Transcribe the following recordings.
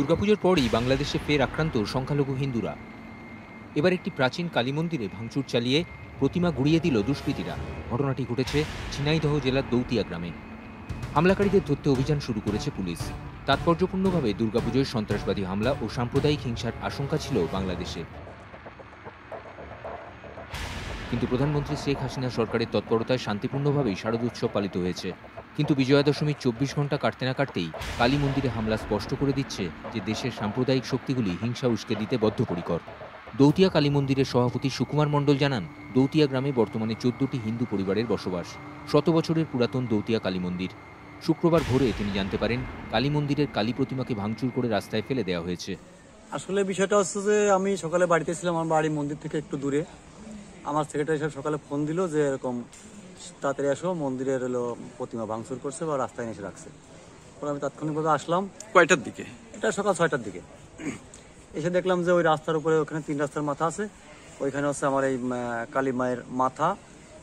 দুর্গাপুজোর পরই বাংলাদেশে ফের আক্রান্ত সংখ্যালঘু হিন্দুরা এবার একটি প্রাচীন কালী মন্দিরে ভাঙচুর চালিয়ে প্রতিমা গুড়িয়ে দিল দুষ্কৃতীরা ঘটনাটি ঘটেছে ঝিনাইদহ জেলার দৌতিয়া গ্রামে হামলাকারীদের ধরতে অভিযান শুরু করেছে পুলিশ তাৎপর্যপূর্ণভাবে দুর্গাপুজোয় সন্ত্রাসবাদী হামলা ও সাম্প্রদায়িক হিংসার আশঙ্কা ছিল বাংলাদেশে কিন্তু প্রধানমন্ত্রী শেখ হাসিনা সরকারের তৎপরতায় শান্তিপূর্ণভাবেই শারদ উৎসব পালিত হয়েছে কিন্তু বিজয়া দশমীর চব্বিশ ঘন্টা কাটতে না কাটতেই কালী মন্দিরে হামলা স্পষ্ট করে দিচ্ছে যে দেশের সাম্প্রদায়িক শক্তিগুলি হিংসা উস্কে দিতে বদ্ধপরিকর দৌতিয়া কালী মন্দিরের সভাপতি সুকুমার মণ্ডল জানান দৌতিয়া গ্রামে বর্তমানে চোদ্দটি হিন্দু পরিবারের বসবাস শত বছরের পুরাতন দৌতিয়া কালী মন্দির শুক্রবার ভোরে তিনি জানতে পারেন কালী মন্দিরের কালী প্রতিমাকে ভাঙচুর করে রাস্তায় ফেলে দেওয়া হয়েছে আসলে বিষয়টা হচ্ছে যে আমি সকালে বাড়িতে ছিলাম আমার বাড়ি মন্দির থেকে একটু দূরে আমার সেক্রেটারি সাহেব সকালে ফোন দিল যে এরকম তাড়াতাড়ি আসো মন্দিরের হলো প্রতিমা ভাঙচুর করছে বা রাস্তায় এসে রাখছে পরে আমি তাৎক্ষণিকভাবে আসলাম কয়টার দিকে এটা সকাল ছয়টার দিকে এসে দেখলাম যে ওই রাস্তার উপরে ওখানে তিন রাস্তার মাথা আছে ওইখানে হচ্ছে আমার এই কালী মায়ের মাথা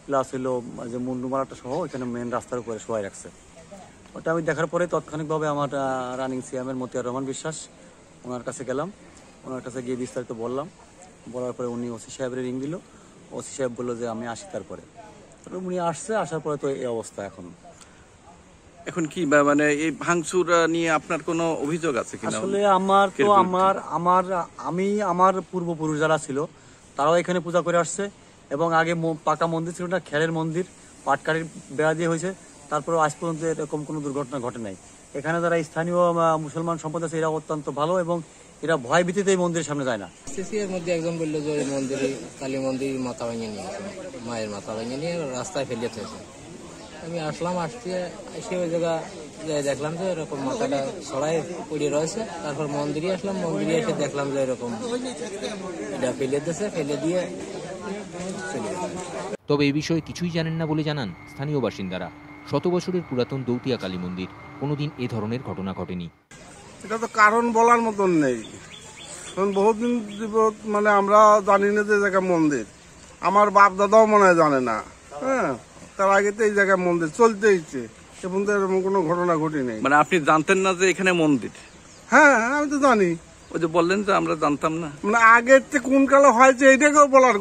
প্লাস হলো যে মুন্ডুমারাটা সহ ওইখানে মেন রাস্তার উপরে শোয়াই রাখছে ওটা আমি দেখার পরে তাৎক্ষণিকভাবে আমার রানিং সিএমের মতিয়ার রহমান বিশ্বাস ওনার কাছে গেলাম ওনার কাছে গিয়ে বিস্তারিত বললাম বলার পরে উনি ওসি সাহেবের রিং দিল ওসি সাহেব বললো যে আমি আসি তারপরে উনি আসছে আসার পরে তো এই অবস্থা এখন এখন কি মানে এই ভাঙচুর নিয়ে আপনার কোনো অভিযোগ আছে কিনা আসলে আমার তো আমার আমার আমি আমার পূর্বপুরুষ যারা ছিল তারাও এখানে পূজা করে আসছে এবং আগে পাকা মন্দির ছিল না খেলের মন্দির পাটকারের বেড়া দিয়ে হয়েছে তারপরে আজ পর্যন্ত এরকম কোনো দুর্ঘটনা ঘটে নাই এখানে যারা স্থানীয় মুসলমান সম্প্রদায় আছে এরা অত্যন্ত ভালো এবং এরা ভয় ভীতিতে এই মন্দিরের সামনে যায় না সিসিএর মধ্যে একজন বললো যে এই মন্দিরে কালী মন্দির মাথা ভেঙে নিয়ে মায়ের মাথা ভেঙে নিয়ে রাস্তায় ফেলিয়ে থেয়েছে আমি আসলাম আসতে এসে ওই জায়গা দেখলাম যে এরকম মাথাটা সরাই পড়ে রয়েছে তারপর মন্দিরে আসলাম মন্দিরে এসে দেখলাম যে এরকম এটা ফেলে দিয়েছে ফেলে দিয়ে তবে এ বিষয়ে কিছুই জানেন না বলে জানান স্থানীয় বাসিন্দারা শত বছরের পুরাতন দৌতিয়া কালী মন্দির কোনোদিন এ ধরনের ঘটনা ঘটেনি এটা তো কারণ বলার মতন নেই কারণ বহুদিন মানে আমরা জানি না যে জায়গা মন্দির আমার বাপ দাদাও মনে হয় জানে না হ্যাঁ তার আগে তো এই জায়গায় মন্দির চলতেইছে এবং তো এরকম কোনো ঘটনা ঘটি নেই মানে আপনি জানতেন না যে এখানে মন্দির হ্যাঁ, হ্যাঁ আমি তো জানি ওই যে বললেন যে আমরা জানতাম না মানে আগের থেকে কোন কালে হয়েছে এটাকেও বলার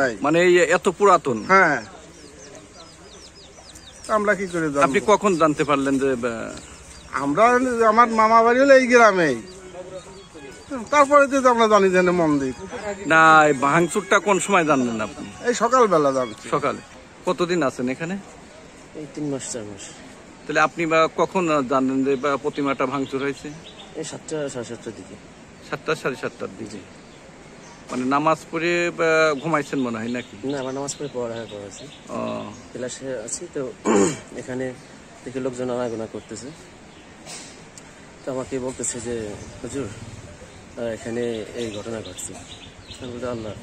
নাই মানে এই এত পুরাতন হ্যাঁ আমরা কি করে আপনি কখন জানতে পারলেন যে আমরা আমার মামা বাড়ি হলো এই গ্রামেই তারপরে তো আমরা জানি যে মন্দির না এই ভাঙচুরটা কোন সময় জানলেন আপনি এই সকালবেলা যাবেন সকালে কতদিন আছেন এখানে এই তিন মাস চার মাস তাহলে আপনি বা কখন জানলেন যে বা প্রতিমাটা ভাঙচুর হয়েছে এই সাতটা সাড়ে সাতটার দিকে সাতটা সাড়ে সাতটার দিকে মানে নামাজ পড়ে ঘুমাইছেন মনে হয় নাকি না আমার নামাজ পড়ে পড়াশোনা ও ক্লাসে আছি তো এখানে দেখি লোকজন আনাগোনা করতেছে আমাকে বলতেছে যে হুজুর এখানে এই ঘটনা ঘটছে আল্লাহ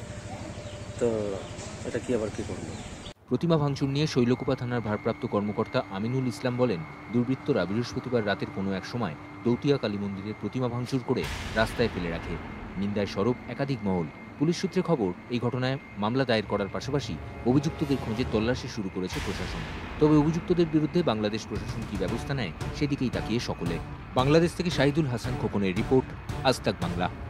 তো এটা কি আবার কি করবো প্রতিমা ভাঙচুর নিয়ে শৈলকুপা থানার ভারপ্রাপ্ত কর্মকর্তা আমিনুল ইসলাম বলেন দুর্বৃত্তরা বৃহস্পতিবার রাতের কোনো এক সময় দৌতিয়া কালী মন্দিরের প্রতিমা ভাঙচুর করে রাস্তায় ফেলে রাখে নিন্দায় সরব একাধিক মহল পুলিশ সূত্রে খবর এই ঘটনায় মামলা দায়ের করার পাশাপাশি অভিযুক্তদের খোঁজে তল্লাশি শুরু করেছে প্রশাসন তবে অভিযুক্তদের বিরুদ্ধে বাংলাদেশ প্রশাসন কী ব্যবস্থা নেয় সেদিকেই তাকিয়ে সকলে বাংলাদেশ থেকে শাহিদুল হাসান খোকনের রিপোর্ট আজ বাংলা